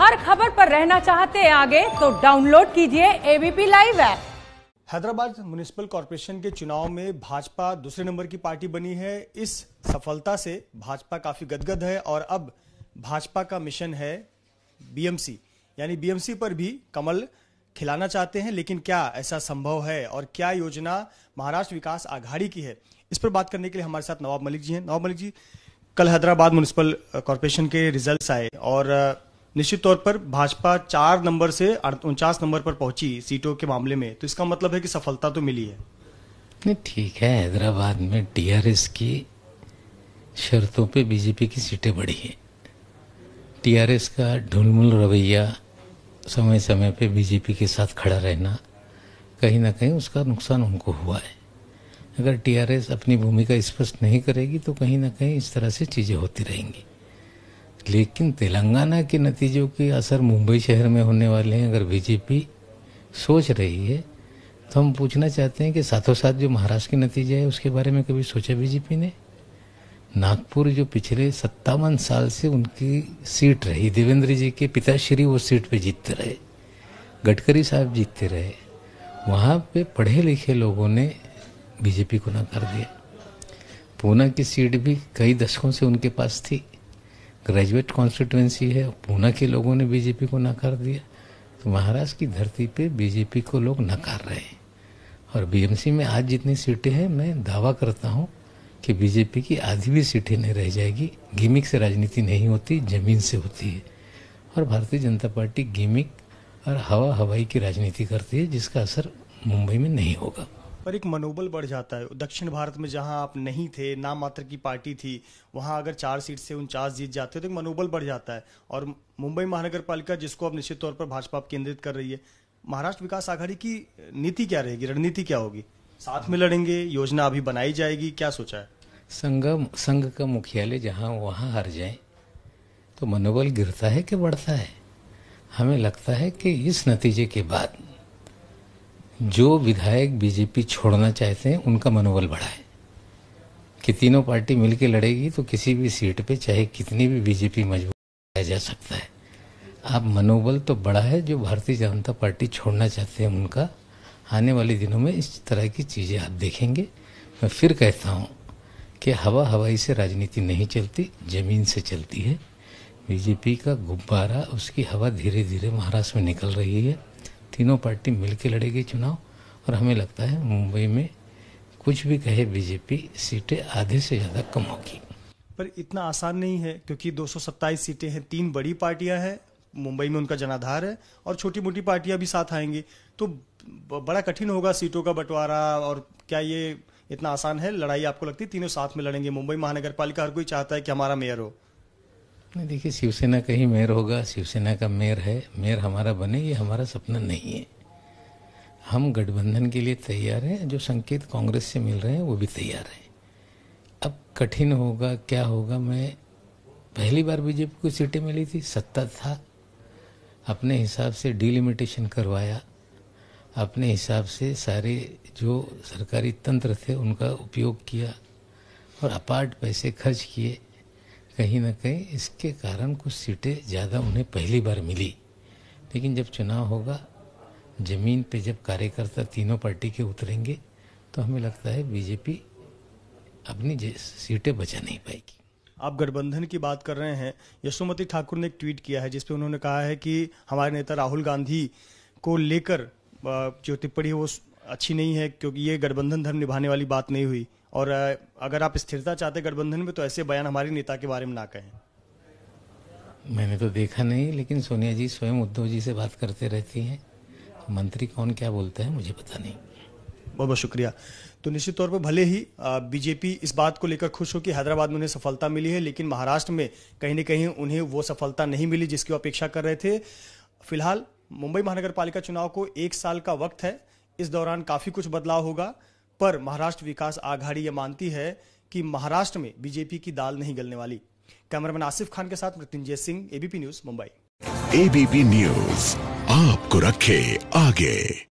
हर खबर पर रहना चाहते हैं आगे तो डाउनलोड कीजिए ABP live app Hyderabad municipal corporation के चुनाव में भाजपा दूसरे नंबर की पार्टी बनी है इस सफलता से भाजपा काफी गदगद है और अब भाजपा का मिशन है बीएमसी यानी बीएमसी पर भी कमल खिलाना चाहते हैं लेकिन क्या ऐसा संभव है और क्या योजना महाराष्ट्र विकास आघाड़ी की है इस पर बात करने के लिए हमारे साथ नवाब मलिक जी हैं नवाब मलिक जी कल हैदराबाद म्यूनिसिपल कॉरपोरेशन के रिजल्ट्स आए और निश्चित तौर पर भाजपा चार नंबर से उनचास नंबर पर पहुंची सीटों के मामले में तो इसका मतलब है कि सफलता तो मिली है नहीं ठीक है हैदराबाद में टीआरएस की शर्तों पे बीजेपी की सीटें बढ़ी हैं टीआरएस का ढुलमुल रवैया समय समय पे बीजेपी के साथ खड़ा रहना कहीं ना कहीं उसका नुकसान उनको हुआ है अगर टीआरएस अपनी भूमिका स्पष्ट नहीं करेगी तो कहीं ना कहीं इस तरह से चीज़ें होती रहेंगी लेकिन तेलंगाना के नतीजों के असर मुंबई शहर में होने वाले हैं अगर बीजेपी सोच रही है तो हम पूछना चाहते हैं कि साथों साथ जो महाराष्ट्र के नतीजे है उसके बारे में कभी सोचा बीजेपी ने नागपुर जो पिछले सत्तावन साल से उनकी सीट रही देवेंद्र जी के पिताश्री वो सीट पे जीतते रहे गडकरी साहब जीतते रहे वहाँ पे पढ़े लिखे लोगों ने बीजेपी को नकार दिया पूना की सीट भी कई दशकों से उनके पास थी ग्रेजुएट कॉन्स्टिट्युएंसी है पूना के लोगों ने बीजेपी को नकार दिया तो महाराष्ट्र की धरती पे बीजेपी को लोग नकार रहे हैं और बीएमसी में आज जितनी सीटें हैं मैं दावा करता हूँ कि बीजेपी की आधी भी सीटें नहीं रह जाएगी गिमिक से राजनीति नहीं होती जमीन से होती है और भारतीय जनता पार्टी गिमिक और हवा हवाई की राजनीति करती है जिसका असर मुंबई में नहीं होगा पर एक मनोबल बढ़ जाता है दक्षिण भारत में जहाँ आप नहीं थे नाम मात्र की पार्टी थी वहां अगर चार सीट से उनचास जीत जाते हो तो एक मनोबल बढ़ जाता है और मुंबई महानगर पालिका जिसको अब निश्चित तौर पर भाजपा केंद्रित कर रही है महाराष्ट्र विकास आघाड़ी की नीति क्या रहेगी रणनीति क्या होगी साथ में लड़ेंगे योजना अभी बनाई जाएगी क्या सोचा है संघ संघ का मुख्यालय जहाँ वहाँ हार जाए तो मनोबल गिरता है कि बढ़ता है हमें लगता है कि इस नतीजे के बाद जो विधायक बीजेपी छोड़ना चाहते हैं उनका मनोबल बढ़ाए कि तीनों पार्टी मिलकर लड़ेगी तो किसी भी सीट पे चाहे कितनी भी बीजेपी मजबूत किया जा सकता है आप मनोबल तो बड़ा है जो भारतीय जनता पार्टी छोड़ना चाहते हैं उनका आने वाले दिनों में इस तरह की चीज़ें आप देखेंगे मैं फिर कहता हूँ कि हवा हवाई से राजनीति नहीं चलती ज़मीन से चलती है बीजेपी का गुब्बारा उसकी हवा धीरे धीरे महाराष्ट्र में निकल रही है तीनों पार्टी मिलकर लड़ेगी चुनाव और हमें लगता है मुंबई में कुछ भी कहे बीजेपी सीटें आधे से ज़्यादा कम होगी पर इतना आसान नहीं है क्योंकि दो सीटें हैं तीन बड़ी पार्टियां हैं मुंबई में उनका जनाधार है और छोटी मोटी पार्टियां भी साथ आएंगी तो बड़ा कठिन होगा सीटों का बंटवारा और क्या ये इतना आसान है लड़ाई आपको लगती है तीनों साथ में लड़ेंगे मुंबई महानगर पालिका हर कोई चाहता है कि हमारा मेयर हो नहीं देखिए शिवसेना का ही मेयर होगा शिवसेना का मेयर है मेयर हमारा बने ये हमारा सपना नहीं है हम गठबंधन के लिए तैयार हैं जो संकेत कांग्रेस से मिल रहे हैं वो भी तैयार हैं अब कठिन होगा क्या होगा मैं पहली बार बीजेपी को सीटें मिली थी सत्ता था अपने हिसाब से डिलिमिटेशन करवाया अपने हिसाब से सारे जो सरकारी तंत्र थे उनका उपयोग किया और अपार्ट पैसे खर्च किए कहीं ना कहीं इसके कारण कुछ सीटें ज़्यादा उन्हें पहली बार मिली लेकिन जब चुनाव होगा ज़मीन पे जब कार्यकर्ता तीनों पार्टी के उतरेंगे तो हमें लगता है बीजेपी अपनी सीटें बचा नहीं पाएगी आप गठबंधन की बात कर रहे हैं यशोमती ठाकुर ने एक ट्वीट किया है जिसपे उन्होंने कहा है कि हमारे नेता राहुल गांधी को लेकर जो टिप्पणी वो अच्छी नहीं है क्योंकि ये गठबंधन धर्म निभाने वाली बात नहीं हुई और अगर आप स्थिरता चाहते गठबंधन में तो ऐसे बयान हमारे नेता के बारे में ना कहें मैंने तो देखा नहीं लेकिन सोनिया जी स्वयं उद्धव जी से बात करते रहती हैं मंत्री कौन क्या बोलते हैं मुझे पता नहीं बहुत बहुत शुक्रिया तो निश्चित तौर पर भले ही बीजेपी इस बात को लेकर खुश हो कि हैदराबाद में उन्हें सफलता मिली है लेकिन महाराष्ट्र में कहीं ना कहीं उन्हें वो सफलता नहीं मिली जिसकी अपेक्षा कर रहे थे फिलहाल मुंबई महानगर पालिका चुनाव को एक साल का वक्त है इस दौरान काफी कुछ बदलाव होगा पर महाराष्ट्र विकास आघाड़ी यह मानती है कि महाराष्ट्र में बीजेपी की दाल नहीं गलने वाली कैमरामैन आसिफ खान के साथ Mrityunjay Singh ABP news Mumbai ABP news आपको रखे आगे